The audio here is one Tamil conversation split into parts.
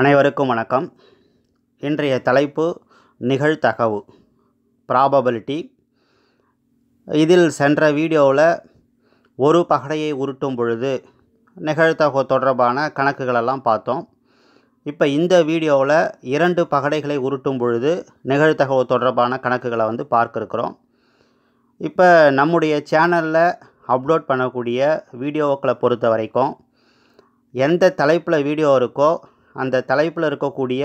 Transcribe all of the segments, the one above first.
அனைவருக்கும் வணக்கம் இன்றைய தலைப்பு நிகழ்தகவு ப்ராபபிலிட்டி இதில் சென்ற வீடியோவில் ஒரு பகடையை உருட்டும் பொழுது நிகழ்தகவு தொடர்பான கணக்குகளெல்லாம் பார்த்தோம் இப்போ இந்த வீடியோவில் இரண்டு பகடைகளை உருட்டும் பொழுது நிகழ்தகவு தொடர்பான கணக்குகளை வந்து பார்க்கிருக்கிறோம் இப்போ நம்முடைய சேனலில் அப்லோட் பண்ணக்கூடிய வீடியோக்களை பொறுத்த வரைக்கும் எந்த தலைப்பில் வீடியோ இருக்கோ அந்த தலைப்பில் இருக்கக்கூடிய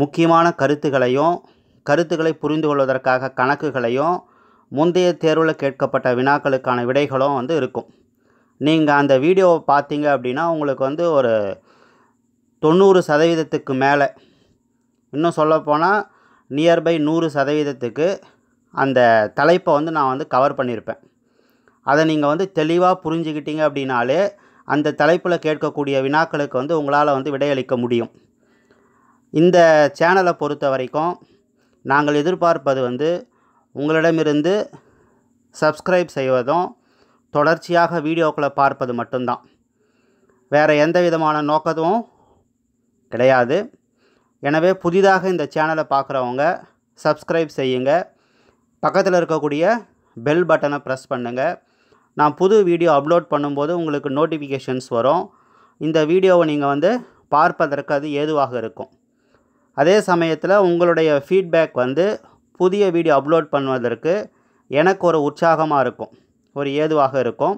முக்கியமான கருத்துகளையும் கருத்துக்களை புரிந்து கொள்வதற்காக கணக்குகளையும் முந்தைய தேர்வில் கேட்கப்பட்ட வினாக்களுக்கான விடைகளும் வந்து இருக்கும் நீங்கள் அந்த வீடியோவை பார்த்தீங்க அப்படின்னா உங்களுக்கு வந்து ஒரு தொண்ணூறு சதவீதத்துக்கு மேலே இன்னும் சொல்லப்போனால் நியர்பை நூறு சதவீதத்துக்கு அந்த தலைப்பை வந்து நான் வந்து கவர் பண்ணியிருப்பேன் அதை நீங்கள் வந்து தெளிவாக புரிஞ்சுக்கிட்டீங்க அப்படின்னாலே அந்த தலைப்பில் கேட்கக்கூடிய வினாக்களுக்கு வந்து உங்களால் வந்து விடையளிக்க முடியும் இந்த சேனலை பொறுத்த வரைக்கும் நாங்கள் எதிர்பார்ப்பது வந்து உங்களிடமிருந்து சப்ஸ்கிரைப் செய்வதும் தொடர்ச்சியாக வீடியோக்களை பார்ப்பது மட்டும்தான் வேறு எந்த விதமான நோக்கமும் கிடையாது எனவே புதிதாக இந்த சேனலை பார்க்குறவங்க சப்ஸ்கிரைப் செய்யுங்க பக்கத்தில் இருக்கக்கூடிய பெல் பட்டனை ப்ரெஸ் பண்ணுங்கள் நான் புது வீடியோ அப்லோட் பண்ணும்போது உங்களுக்கு நோட்டிஃபிகேஷன்ஸ் வரும் இந்த வீடியோவை நீங்கள் வந்து பார்ப்பதற்கு அது ஏதுவாக இருக்கும் அதே சமயத்தில் உங்களுடைய ஃபீட்பேக் வந்து புதிய வீடியோ அப்லோட் பண்ணுவதற்கு எனக்கு ஒரு உற்சாகமாக இருக்கும் ஒரு ஏதுவாக இருக்கும்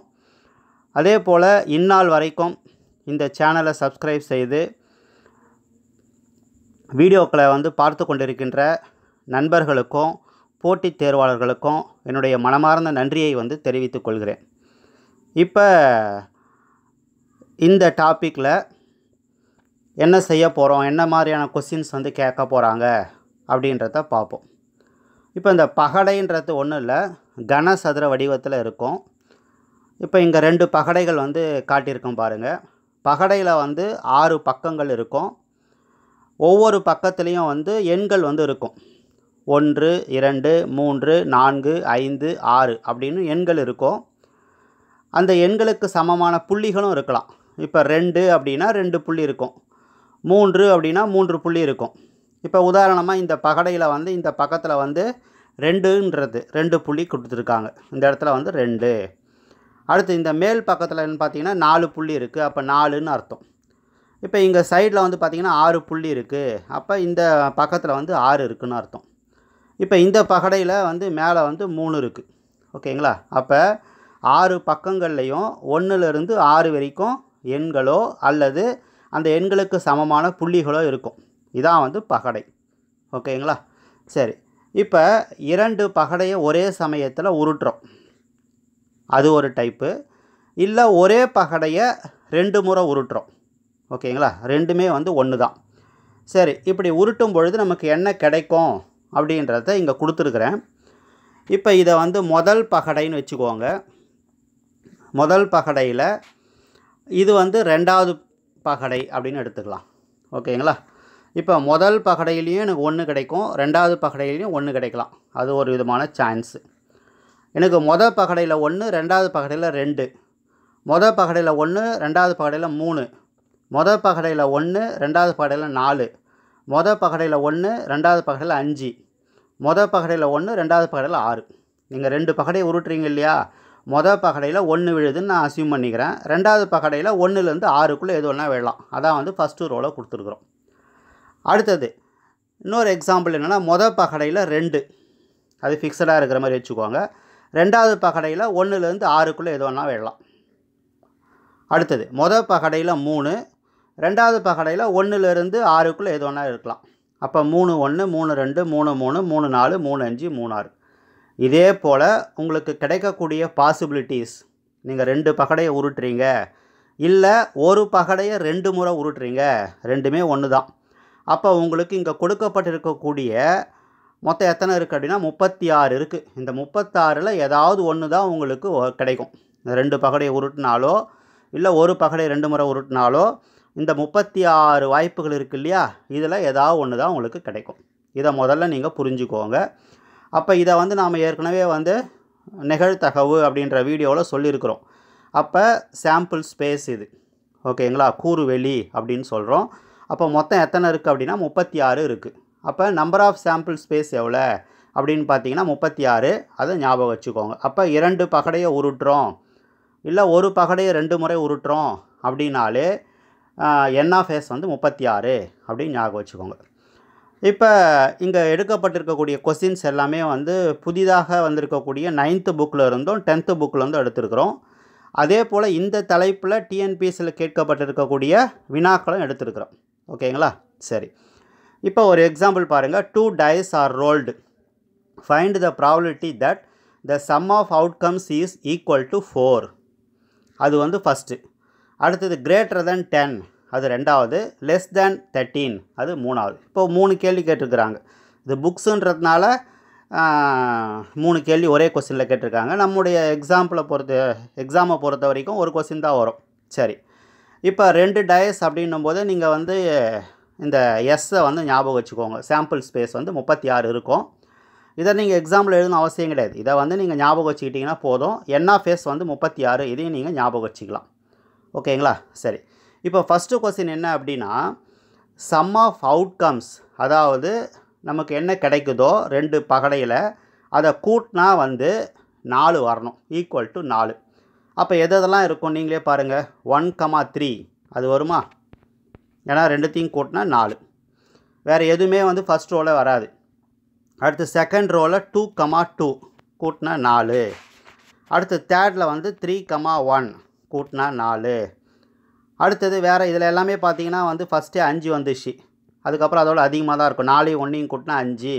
அதே போல் இந்நாள் வரைக்கும் இந்த சேனலை சப்ஸ்கிரைப் செய்து வீடியோக்களை வந்து பார்த்து கொண்டிருக்கின்ற நண்பர்களுக்கும் போட்டித் தேர்வாளர்களுக்கும் என்னுடைய மனமார்ந்த நன்றியை வந்து தெரிவித்துக் கொள்கிறேன் இப்போ இந்த டாப்பிக்கில் என்ன செய்ய போகிறோம் என்ன மாதிரியான கொஸ்டின்ஸ் வந்து கேட்க போகிறாங்க அப்படின்றத பார்ப்போம் இப்போ இந்த பகடைன்றது ஒன்றும் இல்லை கனசதுர வடிவத்தில் இருக்கும் இப்போ இங்கே ரெண்டு பகடைகள் வந்து காட்டியிருக்கோம் பாருங்கள் பகடையில் வந்து ஆறு பக்கங்கள் இருக்கும் ஒவ்வொரு பக்கத்துலேயும் வந்து எண்கள் வந்து இருக்கும் ஒன்று இரண்டு மூன்று நான்கு ஐந்து ஆறு அப்படின்னு எண்கள் இருக்கும் அந்த எண்களுக்கு சமமான புள்ளிகளும் இருக்கலாம் இப்போ ரெண்டு அப்படின்னா ரெண்டு புள்ளி இருக்கும் மூன்று அப்படின்னா மூன்று புள்ளி இருக்கும் இப்போ உதாரணமாக இந்த பகடையில் வந்து இந்த பக்கத்தில் வந்து ரெண்டுன்றது ரெண்டு புள்ளி கொடுத்துருக்காங்க இந்த இடத்துல வந்து ரெண்டு அடுத்து இந்த மேல் பக்கத்தில்னு பார்த்தீங்கன்னா நாலு புள்ளி இருக்குது அப்போ நாலுன்னு அர்த்தம் இப்போ இங்கே சைடில் வந்து பார்த்திங்கன்னா ஆறு புள்ளி இருக்குது அப்போ இந்த பக்கத்தில் வந்து ஆறு இருக்குதுன்னு அர்த்தம் இப்போ இந்த பகடையில் வந்து மேலே வந்து மூணு இருக்குது ஓகேங்களா அப்போ ஆறு பக்கங்கள்லேயும் ஒன்றுலேருந்து ஆறு வரைக்கும் எண்களோ அல்லது அந்த எண்களுக்கு சமமான புள்ளிகளோ இருக்கும் இதான் வந்து பகடை ஓகேங்களா சரி இப்போ இரண்டு பகடையை ஒரே சமயத்தில் உருட்டுறோம் அது ஒரு டைப்பு இல்லை ஒரே பகடையை ரெண்டு முறை உருட்டுறோம் ஓகேங்களா ரெண்டுமே வந்து ஒன்று தான் சரி இப்படி உருட்டும் பொழுது நமக்கு என்ன கிடைக்கும் அப்படின்றத இங்கே கொடுத்துருக்குறேன் இப்போ இதை வந்து முதல் பகடைன்னு வச்சுக்கோங்க முதல் பகடையில் இது வந்து ரெண்டாவது பகடை அப்படின்னு எடுத்துக்கலாம் ஓகேங்களா இப்போ முதல் பகடையிலையும் எனக்கு ஒன்று கிடைக்கும் ரெண்டாவது பகடையிலையும் ஒன்று கிடைக்கலாம் அது ஒரு விதமான சான்ஸு எனக்கு மொதல் பகடையில் ஒன்று ரெண்டாவது பகடையில் ரெண்டு மொதல் பகடையில் ஒன்று ரெண்டாவது பகடையில் மூணு மொதல் பகடையில் ஒன்று ரெண்டாவது பகடையில் நாலு மொதல் பகடையில் ஒன்று ரெண்டாவது பகடையில் அஞ்சு மொதல் பகடையில் ஒன்று ரெண்டாவது பகடையில் ஆறு நீங்கள் ரெண்டு பகடையை உருட்டுறீங்க இல்லையா மொதல் பகடையில் ஒன்று விழுதுன்னு நான் அசியூம் பண்ணிக்கிறேன் ரெண்டாவது பகடையில் ஒன்றுலேருந்து ஆறுக்குள்ளே எது வேணால் விழலாம் அதான் வந்து ஃபஸ்ட்டு ரோவில் கொடுத்துருக்குறோம் அடுத்தது இன்னொரு எக்ஸாம்பிள் என்னென்னா மொதல் பகடையில் ரெண்டு அது ஃபிக்ஸடாக இருக்கிற மாதிரி வச்சுக்கோங்க ரெண்டாவது பகடையில் ஒன்றுலேருந்து ஆறுக்குள்ளே எது வேணால் விழலாம் அடுத்தது மொதல் பகடையில் மூணு ரெண்டாவது பகடையில் ஒன்றுலேருந்து ஆறுக்குள்ளே எது ஒன்றா இருக்கலாம் அப்போ மூணு ஒன்று மூணு ரெண்டு மூணு மூணு மூணு நாலு மூணு அஞ்சு மூணு ஆறு இதே போல் உங்களுக்கு கிடைக்கக்கூடிய பாசிபிலிட்டிஸ் நீங்கள் ரெண்டு பகடையை உருட்டுறீங்க இல்லை ஒரு பகடையை ரெண்டு முறை உருட்டுறீங்க ரெண்டுமே ஒன்று தான் அப்போ உங்களுக்கு இங்கே கொடுக்கப்பட்டிருக்கக்கூடிய மொத்தம் எத்தனை இருக்குது அப்படின்னா முப்பத்தி ஆறு இருக்குது இந்த முப்பத்தாறில் ஏதாவது ஒன்று தான் உங்களுக்கு கிடைக்கும் ரெண்டு பகடையை உருட்டினாலோ இல்லை ஒரு பகடையை ரெண்டு முறை உருட்டினாலோ இந்த முப்பத்தி ஆறு வாய்ப்புகள் இருக்குது இல்லையா இதில் ஏதாவது ஒன்று தான் உங்களுக்கு கிடைக்கும் இதை முதல்ல நீங்கள் புரிஞ்சுக்கோங்க அப்போ இதை வந்து நாம் ஏற்கனவே வந்து நிகழ்தகவு அப்படின்ற வீடியோவில் சொல்லியிருக்கிறோம் அப்போ சாம்பிள் ஸ்பேஸ் இது ஓகேங்களா கூறுவெளி அப்படின்னு சொல்கிறோம் அப்போ மொத்தம் எத்தனை இருக்குது அப்படின்னா முப்பத்தி ஆறு இருக்குது அப்போ நம்பர் ஆஃப் சாம்பிள் ஸ்பேஸ் எவ்வளோ அப்படின்னு பார்த்தீங்கன்னா முப்பத்தி ஆறு அதை ஞாபகம் வச்சுக்கோங்க அப்போ இரண்டு பகடையை உருட்டுறோம் இல்லை ஒரு பகடையை ரெண்டு முறை உருட்டுறோம் அப்படின்னாலே என் ஆஃப் எஸ் வந்து முப்பத்தி ஆறு அப்படின்னு ஞாபகம் வச்சுக்கோங்க இப்போ இங்கே எடுக்கப்பட்டிருக்கக்கூடிய கொஸ்டின்ஸ் எல்லாமே வந்து புதிதாக வந்திருக்கக்கூடிய நைன்த்து புக்கில் இருந்தும் டென்த்து புக்கில் இருந்தும் எடுத்திருக்கிறோம் அதே போல் இந்த தலைப்பில் டிஎன்பிஎஸ்சியில் கேட்கப்பட்டிருக்கக்கூடிய வினாக்களும் எடுத்திருக்கிறோம் ஓகேங்களா சரி இப்போ ஒரு எக்ஸாம்பிள் பாருங்கள் two dice are rolled find the probability that the sum of outcomes is equal to four அது வந்து ஃபஸ்ட்டு அடுத்தது கிரேட்டர் தென் டென் அது ரெண்டாவது லெஸ் தேன் தேர்ட்டீன் அது மூணாவது இப்போது மூணு கேள்வி கேட்டிருக்கிறாங்க இது புக்ஸுன்றதுனால மூணு கேள்வி ஒரே கொஸ்டினில் கேட்டிருக்காங்க நம்முடைய எக்ஸாம்பிளை பொறுத்த எக்ஸாமை பொறுத்த வரைக்கும் ஒரு கொஸ்டின் தான் வரும் சரி இப்போ ரெண்டு டயஸ் அப்படின்னும் போது நீங்கள் வந்து இந்த எஸ்ஸை வந்து ஞாபகம் வச்சுக்கோங்க சாம்பிள் ஸ்பேஸ் வந்து முப்பத்தி ஆறு இருக்கும் இதை நீங்கள் எக்ஸாம்பிள் எழுதணும் அவசியம் கிடையாது இதை வந்து நீங்கள் ஞாபகம் வச்சுக்கிட்டிங்கன்னா போதும் என்ன ஃபேஸ் வந்து முப்பத்தி ஆறு இதையும் நீங்கள் ஞாபகம் வச்சுக்கலாம் ஓகேங்களா சரி இப்போ ஃபஸ்ட்டு கொஸ்டின் என்ன அப்படின்னா சம் ஆஃப் அவுட்கம்ஸ் அதாவது நமக்கு என்ன கிடைக்குதோ ரெண்டு பகடையில் அதை கூட்டினா வந்து நாலு வரணும் ஈக்குவல் டு நாலு அப்போ எதெல்லாம் இருக்கும் நீங்களே பாருங்கள் ஒன் கமா த்ரீ அது வருமா ஏன்னா ரெண்டுத்தையும் கூட்டினா நாலு வேறு எதுவுமே வந்து ஃபஸ்ட் ரோவில் வராது அடுத்து செகண்ட் ரோவில் டூ கமா டூ கூட்டினா நாலு அடுத்து தேர்டில் வந்து த்ரீ கமா ஒன் கூட்டினா நாலு அடுத்தது வேறு இதில் எல்லாமே பார்த்தீங்கன்னா வந்து ஃபஸ்ட்டு அஞ்சு வந்துச்சு அதுக்கப்புறம் அதோட அதிகமாக தான் இருக்கும் நாலையும் ஒன்றையும் கூட்டினா அஞ்சு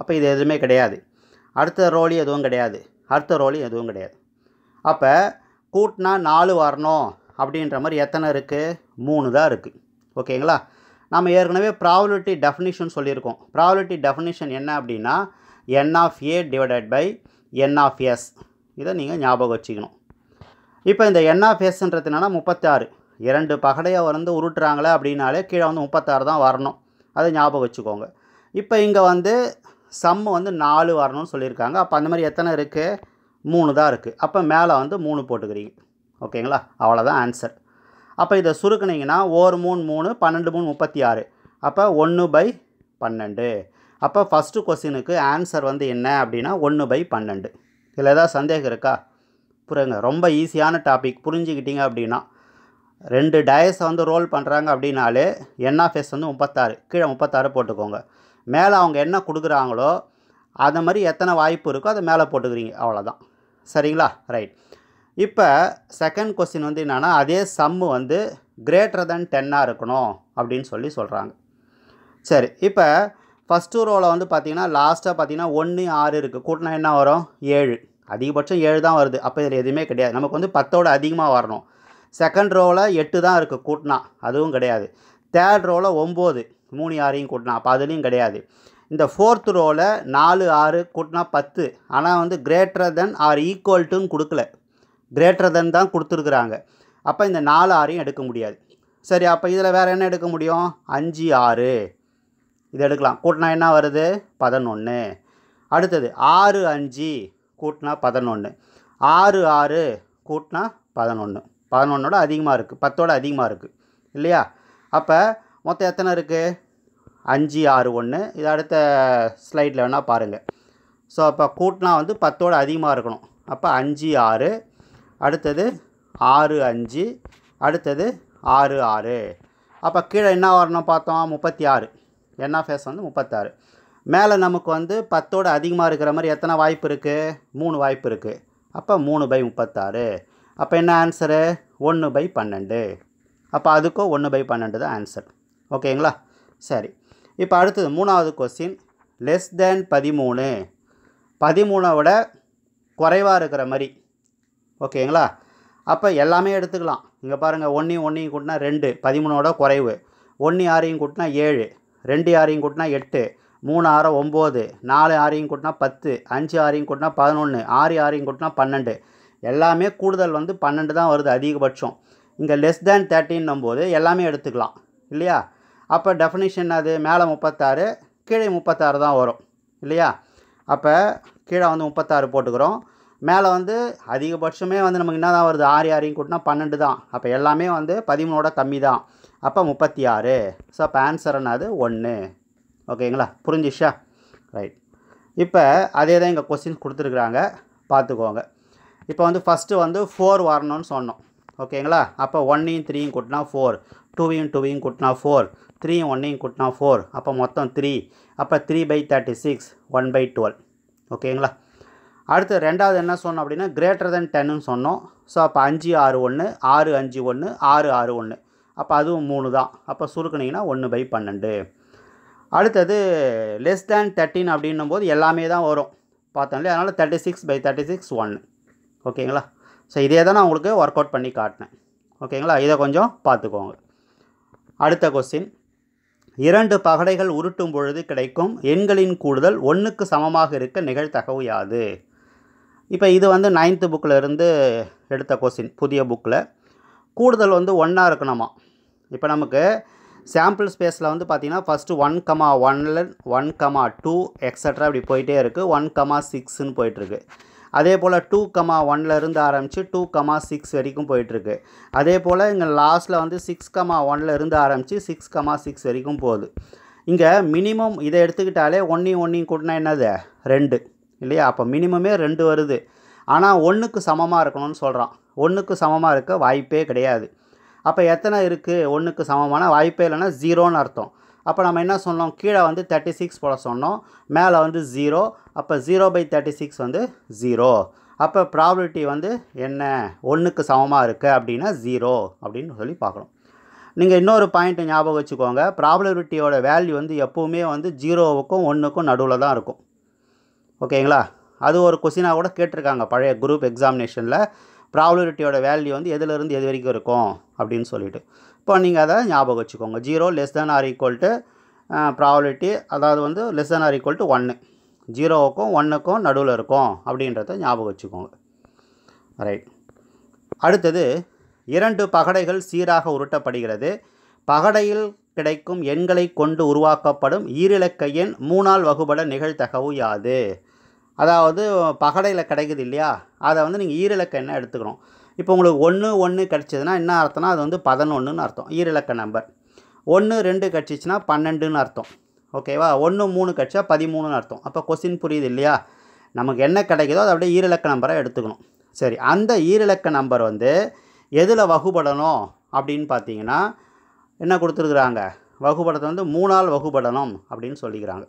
அப்போ இது எதுவுமே கிடையாது அடுத்த ரோலி எதுவும் கிடையாது அடுத்த ரோலி எதுவும் கிடையாது அப்போ கூட்டினா நாலு வரணும் அப்படின்ற மாதிரி எத்தனை இருக்குது மூணு தான் இருக்குது ஓகேங்களா நம்ம ஏற்கனவே ப்ராபிலிட்டி டெஃபினிஷன் சொல்லியிருக்கோம் ப்ராபிலிட்டி டெஃபினிஷன் என்ன அப்படின்னா N of A divided by N of S இதை நீங்கள் ஞாபகம் வச்சுக்கணும் இப்போ இந்த என்ன ஃபேஸுன்றது என்னென்னா முப்பத்தாறு இரண்டு பகடையாக வந்து உருட்டுறாங்களே அப்படின்னாலே கீழே வந்து முப்பத்தாறு தான் வரணும் அதை ஞாபகம் வச்சுக்கோங்க இப்போ இங்கே வந்து சம்மு வந்து நாலு வரணும்னு சொல்லியிருக்காங்க அப்போ அந்த மாதிரி எத்தனை இருக்குது மூணு தான் இருக்குது அப்போ மேலே வந்து மூணு போட்டுக்கிறீங்க ஓகேங்களா அவ்வளோதான் ஆன்சர் அப்போ இதை சுருக்குனிங்கன்னா ஒரு மூணு மூணு பன்னெண்டு மூணு முப்பத்தி ஆறு அப்போ ஒன்று பை பன்னெண்டு அப்போ ஃபஸ்ட்டு கொஸ்டினுக்கு ஆன்சர் வந்து என்ன அப்படின்னா ஒன்று பை பன்னெண்டு இதில் ஏதாவது சந்தேகம் இருக்கா புரியுங்க ரொம்ப ஈஸியான டாபிக் புரிஞ்சுக்கிட்டீங்க அப்படின்னா ரெண்டு டயஸ் வந்து ரோல் பண்ணுறாங்க அப்படின்னாலே என்ன ஃபேஸ் வந்து முப்பத்தாறு கீழே முப்பத்தாறு போட்டுக்கோங்க மேலே அவங்க என்ன கொடுக்குறாங்களோ அதை மாதிரி எத்தனை வாய்ப்பு இருக்கோ அதை மேலே போட்டுக்கிறீங்க அவ்வளோதான் சரிங்களா ரைட் இப்போ செகண்ட் கொஸ்டின் வந்து என்னென்னா அதே சம்மு வந்து கிரேட்டர் தென் டென்னாக இருக்கணும் அப்படின்னு சொல்லி சொல்கிறாங்க சரி இப்போ ஃபஸ்ட்டு ரோவில் வந்து பார்த்திங்கன்னா லாஸ்ட்டாக பார்த்திங்கன்னா ஒன்று ஆறு இருக்குது கூட்டினா என்ன வரும் ஏழு அதிகபட்சம் ஏழு தான் வருது அப்போ இதில் எதுவுமே கிடையாது நமக்கு வந்து பத்தோட அதிகமாக வரணும் செகண்ட் ரோவில் எட்டு தான் இருக்குது கூட்டினா அதுவும் கிடையாது தேர்ட் ரோவில் ஒம்பது மூணு ஆறையும் கூட்டினா அப்போ அதுலேயும் கிடையாது இந்த ஃபோர்த் ரோவில் நாலு ஆறு கூட்டினா பத்து ஆனால் வந்து கிரேட்டர் தென் ஆர் ஈக்குவல் டுன்னு கொடுக்கல கிரேட்டர் தென் தான் கொடுத்துருக்குறாங்க அப்போ இந்த நாலு ஆறையும் எடுக்க முடியாது சரி அப்போ இதில் வேறு என்ன எடுக்க முடியும் அஞ்சு ஆறு இது எடுக்கலாம் கூட்டினா என்ன வருது பதினொன்று அடுத்தது ஆறு அஞ்சு கூட்டினா பதினொன்று ஆறு ஆறு கூட்டினா பதினொன்று பதினொன்னோட அதிகமாக இருக்குது பத்தோட அதிகமாக இருக்குது இல்லையா அப்போ மொத்தம் எத்தனை இருக்குது அஞ்சு ஆறு ஒன்று இது அடுத்த ஸ்லைடில் வேணால் பாருங்கள் ஸோ அப்போ கூட்டினா வந்து பத்தோடு அதிகமாக இருக்கணும் அப்போ அஞ்சு ஆறு அடுத்தது ஆறு அஞ்சு அடுத்தது ஆறு ஆறு அப்போ கீழே என்ன வரணும் பார்த்தோம் முப்பத்தி ஆறு என்ன ஃபேஸ் வந்து முப்பத்தாறு மேலே நமக்கு வந்து பத்தோடு அதிகமாக இருக்கிற மாதிரி எத்தனை வாய்ப்பு இருக்குது மூணு வாய்ப்பு இருக்குது அப்போ மூணு பை முப்பத்தாறு அப்போ என்ன ஆன்சரு ஒன்று பை பன்னெண்டு அப்போ அதுக்கும் ஒன்று பை பன்னெண்டு தான் ஆன்சர் ஓகேங்களா சரி இப்போ அடுத்தது மூணாவது கொஸ்டின் லெஸ் தேன் பதிமூணு பதிமூணை விட குறைவாக இருக்கிற மாதிரி ஓகேங்களா அப்போ எல்லாமே எடுத்துக்கலாம் இங்கே பாருங்கள் ஒன்றையும் ஒன்றையும் கூட்டினா ரெண்டு பதிமூணோட குறைவு ஒன்று ஆறையும் கூட்டினா ஏழு ரெண்டு ஆறையும் கூட்டினா எட்டு மூணு ஆறு ஒம்பது நாலு ஆறையும் கூட்டினா பத்து அஞ்சு ஆறையும் கூட்டினா பதினொன்று ஆறு ஆறையும் கூட்டினா பன்னெண்டு எல்லாமே கூடுதல் வந்து பன்னெண்டு தான் வருது அதிகபட்சம் இங்கே லெஸ் தேன் தேர்ட்டின்னும் போது எல்லாமே எடுத்துக்கலாம் இல்லையா அப்போ டெஃபினிஷன் அது மேலே முப்பத்தாறு கீழே முப்பத்தாறு தான் வரும் இல்லையா அப்போ கீழே வந்து முப்பத்தாறு போட்டுக்கிறோம் மேலே வந்து அதிகபட்சமே வந்து நமக்கு என்ன தான் வருது ஆறு ஆறையும் கூட்டினா பன்னெண்டு தான் அப்போ எல்லாமே வந்து பதிமூணோட கம்மி தான் அப்போ முப்பத்தி ஆறு ஸோ அப்போ ஆன்சர் என்னது ஒன்று ஓகேங்களா புரிஞ்சிச்சா ரைட் இப்போ அதே தான் இங்கே கொஸ்டின் கொடுத்துருக்குறாங்க பார்த்துக்கோங்க இப்போ வந்து ஃபஸ்ட்டு வந்து ஃபோர் வரணும்னு சொன்னோம் ஓகேங்களா அப்போ ஒன்னையும் த்ரீயும் கூட்டினா ஃபோர் டூவையும் டூவையும் கூட்டினா ஃபோர் த்ரீயும் ஒன்னையும் கூட்டினா ஃபோர் அப்போ மொத்தம் த்ரீ அப்போ three by thirty six one by twelve ஓகேங்களா அடுத்து ரெண்டாவது என்ன சொன்னோம் அப்படின்னா கிரேட்டர் தென் டென்னு சொன்னோம் ஸோ அப்போ அஞ்சு ஆறு ஒன்று ஆறு அஞ்சு ஒன்று ஆறு ஆறு ஒன்று அப்போ அதுவும் மூணு தான் அப்போ சுருக்குனிங்கன்னா ஒன்று பை பன்னெண்டு அடுத்தது லெஸ் தேன் தேர்ட்டின் அப்படின்னும் போது எல்லாமே தான் வரும் பார்த்தோம்ல அதனால் thirty six by thirty six one ஓகேங்களா ஸோ இதே தான் நான் உங்களுக்கு ஒர்க் அவுட் பண்ணி காட்டினேன் ஓகேங்களா இதை கொஞ்சம் பார்த்துக்கோங்க அடுத்த கொஸ்டின் இரண்டு பகடைகள் உருட்டும் பொழுது கிடைக்கும் எண்களின் கூடுதல் ஒன்றுக்கு சமமாக இருக்க நிகழ்த்தகவு யாது இப்போ இது வந்து நைன்த்து புக்கில் இருந்து எடுத்த கொஸ்டின் புதிய புக்கில் கூடுதல் வந்து ஒன்றா இருக்கணுமா இப்போ நமக்கு சாம்பிள் ஸ்பேஸில் வந்து பார்த்திங்கன்னா ஃபஸ்ட்டு ஒன் கமா ஒன்ல ஒன் கமா டூ எக்ஸட்ரா இப்படி போயிட்டே இருக்குது ஒன் கமா சிக்ஸ்னு போயிட்டுருக்கு அதே போல் டூ கமா ஒன்லேருந்து ஆரம்பித்து டூ கமா சிக்ஸ் வரைக்கும் போயிட்டுருக்கு அதே போல் இங்கே லாஸ்ட்டில் வந்து சிக்ஸ் கமா ஒன்லேருந்து ஆரம்பித்து சிக்ஸ் கமா சிக்ஸ் வரைக்கும் போகுது இங்கே மினிமம் இதை எடுத்துக்கிட்டாலே ஒன்றையும் ஒன்றையும் கூட்டினா என்னது ரெண்டு இல்லையா அப்போ மினிமமே ரெண்டு வருது ஆனால் ஒன்றுக்கு சமமாக இருக்கணும்னு சொல்கிறான் ஒன்றுக்கு சமமாக இருக்க வாய்ப்பே கிடையாது அப்போ எத்தனை இருக்குது ஒன்றுக்கு சமமான வாய்ப்பே இல்லைன்னா ஜீரோன்னு அர்த்தம் அப்போ நம்ம என்ன சொன்னோம் கீழே வந்து தேர்ட்டி சிக்ஸ் போட சொன்னோம் மேலே வந்து ஜீரோ அப்போ ஜீரோ பை தேர்ட்டி சிக்ஸ் வந்து ஜீரோ அப்போ ப்ராபிலிட்டி வந்து என்ன ஒன்றுக்கு சமமாக இருக்குது அப்படின்னா ஜீரோ அப்படின்னு சொல்லி பார்க்குறோம் நீங்கள் இன்னொரு பாயிண்ட்டை ஞாபகம் வச்சுக்கோங்க ப்ராபிலிட்டியோட வேல்யூ வந்து எப்போவுமே வந்து ஜீரோவுக்கும் ஒன்றுக்கும் நடுவில் தான் இருக்கும் ஓகேங்களா அது ஒரு கொஸ்டினாக கூட கேட்டிருக்காங்க பழைய குரூப் எக்ஸாமினேஷனில் ப்ராபபிலிட்டியோட வேல்யூ வந்து எதுலேருந்து எது வரைக்கும் இருக்கும் அப்படின்னு சொல்லிட்டு இப்போ நீங்கள் அதை ஞாபகம் வச்சுக்கோங்க zero less than or equal to probability அதாவது வந்து less than or equal to ஒன்று ஜீரோவுக்கும் ஒன்றுக்கும் நடுவில் இருக்கும் அப்படின்றத ஞாபகம் வச்சுக்கோங்க ரைட் அடுத்தது இரண்டு பகடைகள் சீராக உருட்டப்படுகிறது பகடையில் கிடைக்கும் எண்களை கொண்டு உருவாக்கப்படும் ஈரிலக்க எண் மூணால் வகுபட நிகழ்த்தகவு யாது அதாவது பகடையில் கிடைக்குது இல்லையா அதை வந்து நீங்கள் ஈரிலக்க என்ன எடுத்துக்கணும் இப்போ உங்களுக்கு ஒன்று ஒன்று கிடச்சிதுன்னா என்ன அர்த்தம்னா அது வந்து பதினொன்றுன்னு அர்த்தம் ஈரிலக்க நம்பர் ஒன்று ரெண்டு கிடச்சிச்சின்னா பன்னெண்டுன்னு அர்த்தம் ஓகேவா ஒன்று மூணு கிடச்சா பதிமூணுன்னு அர்த்தம் அப்போ கொஸ்டின் புரியுது இல்லையா நமக்கு என்ன கிடைக்குதோ அதை அப்படியே ஈரிலக்க நம்பரை எடுத்துக்கணும் சரி அந்த ஈரிலக்க நம்பர் வந்து எதில் வகுபடணும் அப்படின்னு பார்த்தீங்கன்னா என்ன கொடுத்துருக்குறாங்க வகுபடத்தை வந்து மூணால் வகுபடணும் அப்படின்னு சொல்லிக்கிறாங்க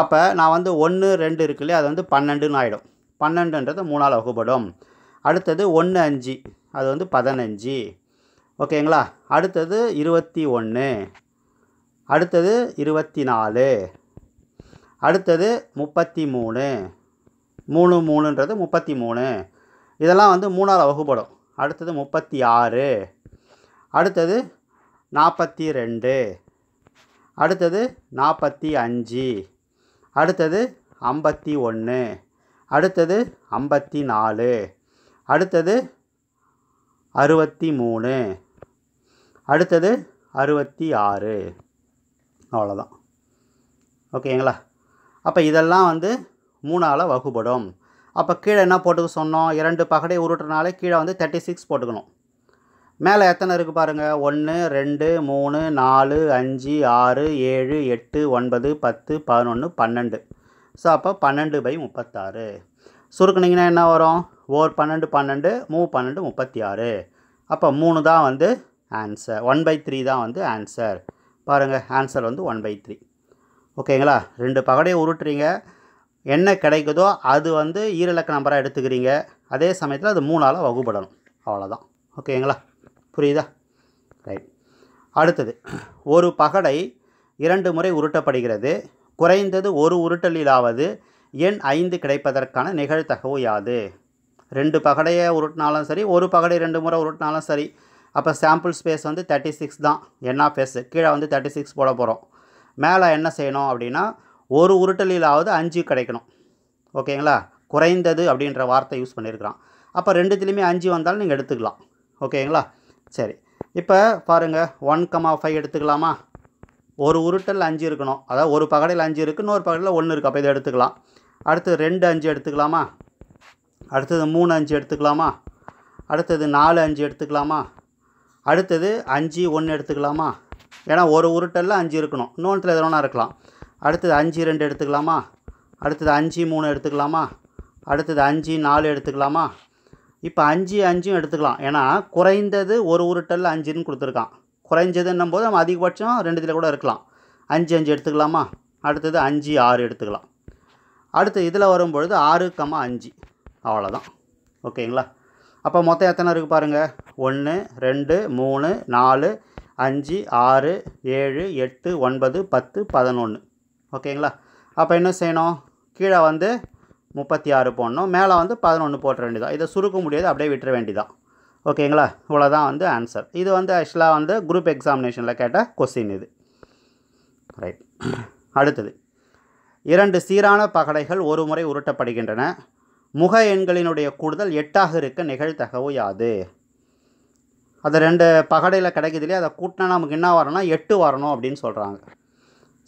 அப்போ நான் வந்து ஒன்று ரெண்டு இருக்கு இல்லையா அது வந்து பன்னெண்டுன்னு ஆகிடும் பன்னெண்டுன்றது மூணால் வகுப்படும் அடுத்தது ஒன்று அஞ்சு அது வந்து பதினஞ்சு ஓகேங்களா அடுத்தது இருபத்தி ஒன்று அடுத்தது இருபத்தி நாலு அடுத்தது முப்பத்தி மூணு மூணு மூணுன்றது முப்பத்தி மூணு இதெல்லாம் வந்து மூணால் வகுப்படும் அடுத்தது முப்பத்தி ஆறு அடுத்தது நாற்பத்தி ரெண்டு அடுத்தது நாற்பத்தி அஞ்சு அடுத்தது ஐம்பத்தி ஒன்று அடுத்தது ஐம்பத்தி நாலு அடுத்தது அறுபத்தி மூணு அடுத்தது அறுபத்தி ஆறு அவ்வளோதான் ஓகேங்களா அப்போ இதெல்லாம் வந்து மூணால் வகுப்படும் அப்போ கீழே என்ன போட்டுக்க சொன்னோம் இரண்டு பகடை உருட்டுறனாலே கீழே வந்து தேர்ட்டி சிக்ஸ் போட்டுக்கணும் மேலே எத்தனை இருக்குது பாருங்கள் ஒன்று ரெண்டு மூணு நாலு அஞ்சு ஆறு ஏழு எட்டு ஒன்பது பத்து பதினொன்று பன்னெண்டு ஸோ அப்போ பன்னெண்டு பை முப்பத்தாறு சுருக்குனிங்கன்னா என்ன வரும் ஓர் பன்னெண்டு பன்னெண்டு மூ பன்னெண்டு முப்பத்தி ஆறு அப்போ மூணு தான் வந்து ஆன்சர் ஒன் பை த்ரீ தான் வந்து ஆன்சர் பாருங்கள் ஆன்சர் வந்து ஒன் பை த்ரீ ஓகேங்களா ரெண்டு பகடையை உருட்டுறீங்க என்ன கிடைக்குதோ அது வந்து ஈரலக்க நம்பராக எடுத்துக்கிறீங்க அதே சமயத்தில் அது மூணால் வகுப்படணும் அவ்வளோதான் ஓகேங்களா புரியுதா ரைட் அடுத்தது ஒரு பகடை இரண்டு முறை உருட்டப்படுகிறது குறைந்தது ஒரு உருட்டலிலாவது எண் ஐந்து கிடைப்பதற்கான நிகழ்தகவு யாது ரெண்டு பகடையை உருட்டினாலும் சரி ஒரு பகடை ரெண்டு முறை உருட்டினாலும் சரி அப்போ சாம்பிள் ஸ்பேஸ் வந்து தேர்ட்டி சிக்ஸ் தான் என் ஆஃப் எஸ் கீழே வந்து தேர்ட்டி சிக்ஸ் போட போகிறோம் மேலே என்ன செய்யணும் அப்படின்னா ஒரு உருட்டலிலாவது அஞ்சு கிடைக்கணும் ஓகேங்களா குறைந்தது அப்படின்ற வார்த்தை யூஸ் பண்ணியிருக்கிறான் அப்போ ரெண்டுத்துலேயுமே அஞ்சு வந்தாலும் நீங்கள் எடுத்துக்கலாம் ஓகேங்களா சரி இப்போ பாருங்கள் ஒன் கமா ஃபைவ் எடுத்துக்கலாமா ஒரு உருட்டல் அஞ்சு இருக்கணும் அதாவது ஒரு பகடையில் அஞ்சு இருக்குது இன்னொரு பகடையில் ஒன்று இருக்குது அப்போ இதை எடுத்துக்கலாம் அடுத்து ரெண்டு அஞ்சு எடுத்துக்கலாமா அடுத்தது மூணு அஞ்சு எடுத்துக்கலாமா அடுத்தது நாலு அஞ்சு எடுத்துக்கலாமா அடுத்தது அஞ்சு ஒன்று எடுத்துக்கலாமா ஏன்னா ஒரு உருட்டலில் அஞ்சு இருக்கணும் இன்னொன்றில் எதனா இருக்கலாம் அடுத்தது அஞ்சு ரெண்டு எடுத்துக்கலாமா அடுத்தது அஞ்சு மூணு எடுத்துக்கலாமா அடுத்தது அஞ்சு நாலு எடுத்துக்கலாமா இப்போ அஞ்சு அஞ்சும் எடுத்துக்கலாம் ஏன்னா குறைந்தது ஒரு உருட்டல் அஞ்சுன்னு கொடுத்துருக்கான் குறைஞ்சதுன்னும் போது நம்ம அதிகபட்சம் ரெண்டு இதில் கூட இருக்கலாம் அஞ்சு அஞ்சு எடுத்துக்கலாமா அடுத்தது அஞ்சு ஆறு எடுத்துக்கலாம் அடுத்து இதில் வரும்பொழுது ஆறு கம்மா அஞ்சு அவ்வளோதான் ஓகேங்களா அப்போ மொத்தம் எத்தனை இருக்குது பாருங்கள் ஒன்று ரெண்டு மூணு நாலு அஞ்சு ஆறு ஏழு எட்டு ஒன்பது பத்து பதினொன்று ஓகேங்களா அப்போ என்ன செய்யணும் கீழே வந்து முப்பத்தி ஆறு போடணும் மேலே வந்து பதினொன்று போட்ட வேண்டியதாக இதை சுருக்க முடியாது அப்படியே விட்டுற வேண்டியதான் ஓகேங்களா இவ்வளோதான் வந்து ஆன்சர் இது வந்து ஆக்சுவலாக வந்து குரூப் எக்ஸாமினேஷனில் கேட்ட கொஸ்டின் இது ரைட் அடுத்தது இரண்டு சீரான பகடைகள் ஒரு முறை உருட்டப்படுகின்றன முக எண்களினுடைய கூடுதல் எட்டாக இருக்க நிகழ்த்தகவு யாது அது ரெண்டு பகடையில் கிடைக்குதுலையே அதை கூட்டினா நமக்கு என்ன வரணும்னா எட்டு வரணும் அப்படின்னு சொல்கிறாங்க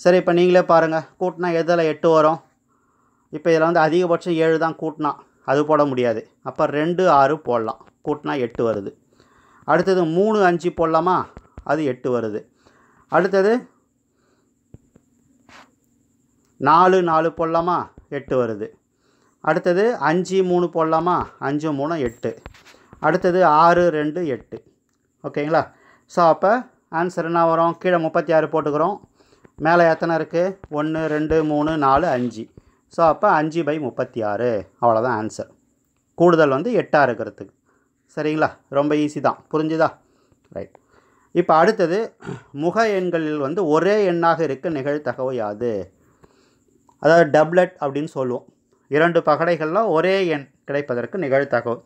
சரி இப்போ நீங்களே பாருங்கள் கூட்டினா எதில் எட்டு வரும் இப்போ இதில் வந்து அதிகபட்சம் ஏழு தான் கூட்டினா அது போட முடியாது அப்போ ரெண்டு ஆறு போடலாம் கூட்டினா எட்டு வருது அடுத்தது மூணு அஞ்சு போடலாமா அது எட்டு வருது அடுத்தது நாலு நாலு போடலாமா எட்டு வருது அடுத்தது அஞ்சு மூணு போடலாமா அஞ்சு மூணு எட்டு அடுத்தது ஆறு ரெண்டு எட்டு ஓகேங்களா ஸோ அப்போ ஆன்சர் என்ன வரும் கீழே முப்பத்தி ஆறு போட்டுக்கிறோம் மேலே எத்தனை இருக்குது ஒன்று ரெண்டு மூணு நாலு அஞ்சு ஸோ அப்போ அஞ்சு பை முப்பத்தி ஆறு அவ்வளோதான் ஆன்சர் கூடுதல் வந்து எட்டாக இருக்கிறதுக்கு சரிங்களா ரொம்ப ஈஸி தான் புரிஞ்சுதா ரைட் இப்போ அடுத்தது முக எண்களில் வந்து ஒரே எண்ணாக இருக்க நிகழ்த்தகவு யாது அதாவது டப்ளட் அப்படின்னு சொல்லுவோம் இரண்டு பகடைகளில் ஒரே எண் கிடைப்பதற்கு நிகழ்த்தகவு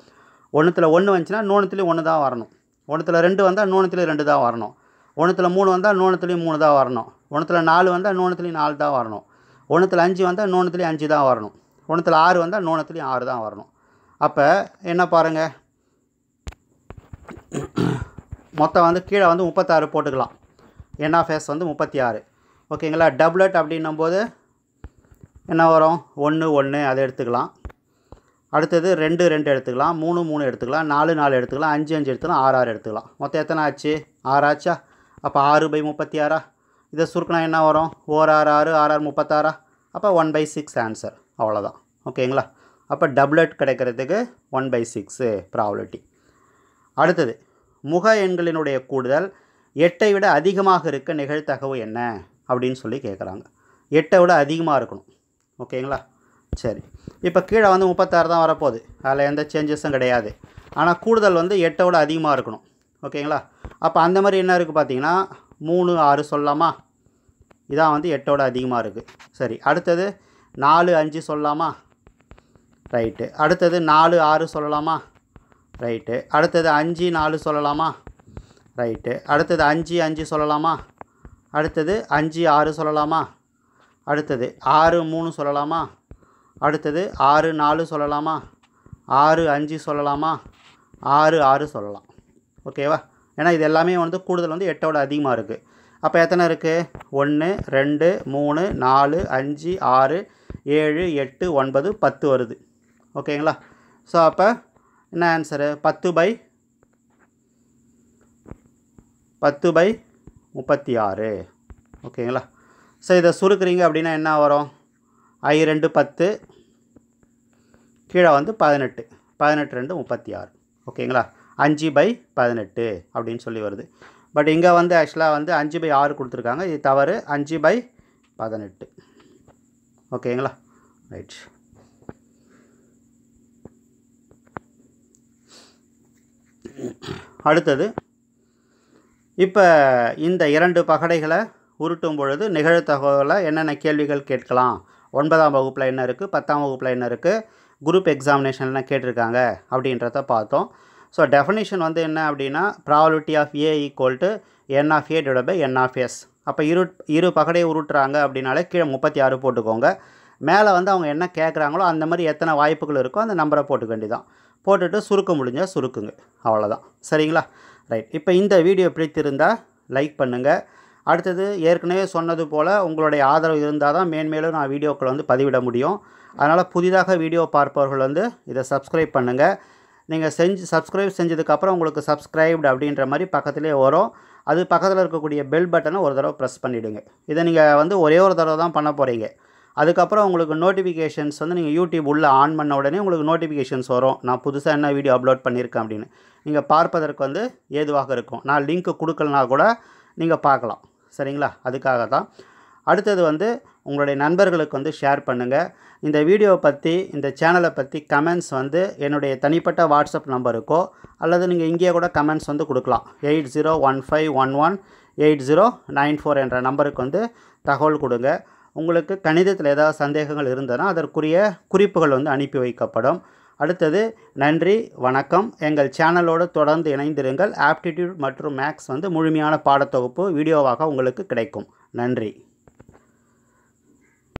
ஒன்றுத்தில் ஒன்று வந்துச்சுன்னா நூணத்துலேயும் ஒன்று தான் வரணும் ஒன்றுத்தில் ரெண்டு வந்தால் நூணத்துலேயும் ரெண்டு தான் வரணும் ஒன்றுத்தில் மூணு வந்தால் நூணத்துலேயும் மூணு தான் வரணும் ஒன்றுத்தில் நாலு வந்தால் நூணத்துலேயும் நாலு தான் வரணும் ஒன்றுத்தில் அஞ்சு வந்தால் நோணத்துலேயும் அஞ்சு தான் வரணும் ஒன்றுத்தில் ஆறு வந்தால் நோணத்துலேயும் ஆறு தான் வரணும் அப்போ என்ன பாருங்கள் மொத்தம் வந்து கீழே வந்து முப்பத்தாறு போட்டுக்கலாம் என் ஆஃப் எஸ் வந்து முப்பத்தி ஆறு ஓகேங்களா டபுளட் அப்படின்னும்போது என்ன வரும் ஒன்று ஒன்று அதை எடுத்துக்கலாம் அடுத்தது ரெண்டு ரெண்டு எடுத்துக்கலாம் மூணு மூணு எடுத்துக்கலாம் நாலு நாலு எடுத்துக்கலாம் அஞ்சு அஞ்சு எடுத்துக்கலாம் ஆறு ஆறு எடுத்துக்கலாம் மொத்தம் எத்தனை ஆச்சு ஆறு ஆச்சா அப்போ ஆறு பை முப்பத்தி ஆறா இதை சுருக்கினா என்ன வரும் ஓர் ஆர் ஆறு ஆர் ஆறு முப்பத்தாறா அப்போ ஒன் பை சிக்ஸ் ஆன்சர் அவ்வளோதான் ஓகேங்களா அப்போ டபுளட் கிடைக்கிறதுக்கு ஒன் பை சிக்ஸு ப்ராபிலிட்டி அடுத்தது முக எண்களினுடைய கூடுதல் எட்டை விட அதிகமாக இருக்க நிகழ்த்தகவு என்ன அப்படின்னு சொல்லி கேட்குறாங்க எட்டை விட அதிகமாக இருக்கணும் ஓகேங்களா சரி இப்போ கீழே வந்து முப்பத்தாறு தான் வரப்போகுது அதில் எந்த சேஞ்சஸும் கிடையாது ஆனால் கூடுதல் வந்து எட்டை விட அதிகமாக இருக்கணும் ஓகேங்களா அப்போ அந்த மாதிரி என்ன இருக்குது பார்த்தீங்கன்னா மூணு ஆறு சொல்லலாமா இதான் வந்து எட்டோட அதிகமாக இருக்குது சரி அடுத்தது நாலு அஞ்சு சொல்லலாமா ரைட்டு அடுத்தது நாலு ஆறு சொல்லலாமா ரைட்டு அடுத்தது அஞ்சு நாலு சொல்லலாமா ரைட்டு அடுத்தது அஞ்சு அஞ்சு சொல்லலாமா அடுத்தது அஞ்சு ஆறு சொல்லலாமா அடுத்தது ஆறு மூணு சொல்லலாமா அடுத்தது ஆறு நாலு சொல்லலாமா ஆறு அஞ்சு சொல்லலாமா ஆறு ஆறு சொல்லலாம் ஓகேவா ஏன்னா இது எல்லாமே வந்து கூடுதல் வந்து எட்டோட அதிகமாக இருக்குது அப்போ எத்தனை இருக்குது ஒன்று ரெண்டு மூணு நாலு அஞ்சு ஆறு ஏழு எட்டு ஒன்பது பத்து வருது ஓகேங்களா ஸோ அப்போ என்ன ஆன்சரு பத்து பை பத்து பை முப்பத்தி ஆறு ஓகேங்களா ஸோ இதை சுருக்குறீங்க அப்படின்னா என்ன வரும் ஐ ரெண்டு பத்து கீழே வந்து பதினெட்டு பதினெட்டு ரெண்டு முப்பத்தி ஆறு ஓகேங்களா அஞ்சு பை பதினெட்டு அப்படின்னு சொல்லி வருது பட் இங்கே வந்து ஆக்சுவலாக வந்து அஞ்சு பை ஆறு கொடுத்துருக்காங்க இது தவறு அஞ்சு பை பதினெட்டு ஓகேங்களா ரைட் அடுத்தது இப்போ இந்த இரண்டு பகடைகளை உருட்டும் பொழுது நிகழ்த்தகவலை என்னென்ன கேள்விகள் கேட்கலாம் ஒன்பதாம் வகுப்பில் என்ன இருக்குது பத்தாம் வகுப்பில் என்ன இருக்குது குரூப் எக்ஸாமினேஷன்லாம் கேட்டிருக்காங்க அப்படின்றத பார்த்தோம் ஸோ டெஃபினேஷன் வந்து என்ன அப்படின்னா probability of A equal to N of A divide by N of S அப்போ இரு இரு பகடையை உருட்டுறாங்க அப்படின்னாலே கீழே முப்பத்தி ஆறு போட்டுக்கோங்க மேலே வந்து அவங்க என்ன கேட்குறாங்களோ அந்த மாதிரி எத்தனை வாய்ப்புகள் இருக்கோ அந்த நம்பரை போட்டுக்க வேண்டியதான் போட்டுட்டு சுருக்க முடிஞ்சால் சுருக்குங்க அவ்வளோதான் சரிங்களா ரைட் இப்போ இந்த வீடியோ பிடித்திருந்தால் லைக் பண்ணுங்கள் அடுத்தது ஏற்கனவே சொன்னது போல் உங்களுடைய ஆதரவு இருந்தால் தான் மேன்மேலும் நான் வீடியோக்களை வந்து பதிவிட முடியும் அதனால் புதிதாக வீடியோ பார்ப்பவர்கள் வந்து இதை சப்ஸ்கிரைப் பண்ணுங்கள் நீங்கள் செஞ்சு சப்ஸ்கிரைப் செஞ்சதுக்கப்புறம் உங்களுக்கு சப்ஸ்கிரைப்டு அப்படின்ற மாதிரி பக்கத்துலேயே வரும் அது பக்கத்தில் இருக்கக்கூடிய பெல் பட்டனை ஒரு தடவை ப்ரெஸ் பண்ணிவிடுங்க இதை நீங்கள் வந்து ஒரே ஒரு தடவை தான் பண்ண போகிறீங்க அதுக்கப்புறம் உங்களுக்கு நோட்டிஃபிகேஷன்ஸ் வந்து நீங்கள் யூடியூப் உள்ளே ஆன் பண்ண உடனே உங்களுக்கு நோட்டிஃபிகேஷன்ஸ் வரும் நான் புதுசாக என்ன வீடியோ அப்லோட் பண்ணியிருக்கேன் அப்படின்னு நீங்கள் பார்ப்பதற்கு வந்து ஏதுவாக இருக்கும் நான் லிங்க்கு கொடுக்கலனா கூட நீங்கள் பார்க்கலாம் சரிங்களா அதுக்காக தான் அடுத்தது வந்து உங்களுடைய நண்பர்களுக்கு வந்து ஷேர் பண்ணுங்கள் இந்த வீடியோவை பற்றி இந்த சேனலை பற்றி கமெண்ட்ஸ் வந்து என்னுடைய தனிப்பட்ட வாட்ஸ்அப் நம்பருக்கோ அல்லது நீங்கள் இங்கேயே கூட கமெண்ட்ஸ் வந்து கொடுக்கலாம் eight zero one five one one eight zero nine four என்ற நம்பருக்கு வந்து தகவல் கொடுங்க உங்களுக்கு கணிதத்தில் ஏதாவது சந்தேகங்கள் இருந்ததுன்னா அதற்குரிய குறிப்புகள் வந்து அனுப்பி வைக்கப்படும் அடுத்தது நன்றி வணக்கம் எங்கள் சேனலோடு தொடர்ந்து இணைந்திருங்கள் ஆப்டிடியூட் மற்றும் மேக்ஸ் வந்து முழுமையான பாடத்தொகுப்பு வீடியோவாக உங்களுக்கு கிடைக்கும் நன்றி